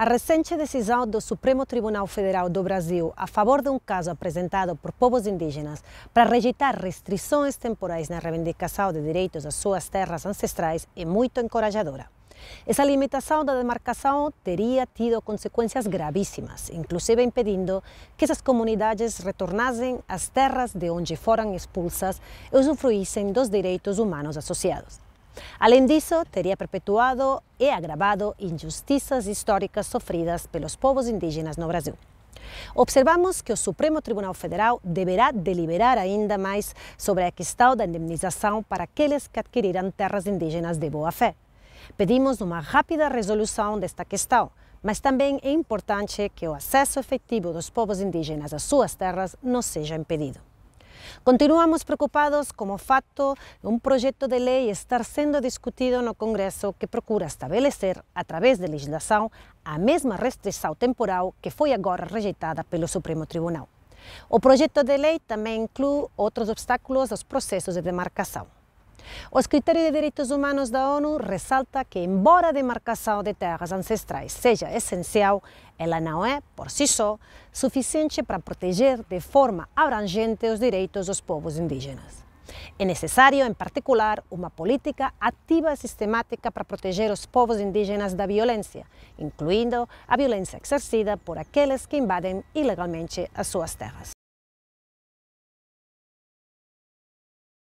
A recente decisão do Supremo Tribunal Federal do Brasil a favor de um caso apresentado por povos indígenas para rejeitar restrições temporais na reivindicação de direitos às suas terras ancestrais é muito encorajadora. Essa limitação da demarcação teria tido consequências gravíssimas, inclusive impedindo que essas comunidades retornassem às terras de onde foram expulsas e usufruíssem dos direitos humanos associados. Além disso, teria perpetuado e agravado injustiças históricas sofridas pelos povos indígenas no Brasil. Observamos que o Supremo Tribunal Federal deverá deliberar ainda mais sobre a questão da indemnização para aqueles que adquiriram terras indígenas de boa-fé. Pedimos uma rápida resolução desta questão, mas também é importante que o acesso efetivo dos povos indígenas às suas terras não seja impedido. Continuamos preocupados como facto un proxecto de lei estar sendo discutido no Congreso que procura estabelecer, a través de legislação, a mesma restrição temporal que foi agora rejeitada pelo Supremo Tribunal. O projeto de lei também inclui outros obstáculos aos processos de demarcação. O Escritório de Direitos Humanos da ONU ressalta que, embora a demarcação de terras ancestrais seja essencial, ela não é, por si só, suficiente para proteger de forma abrangente os direitos dos povos indígenas. É necessário, em particular, uma política ativa e sistemática para proteger os povos indígenas da violência, incluindo a violência exercida por aqueles que invadem ilegalmente as suas terras.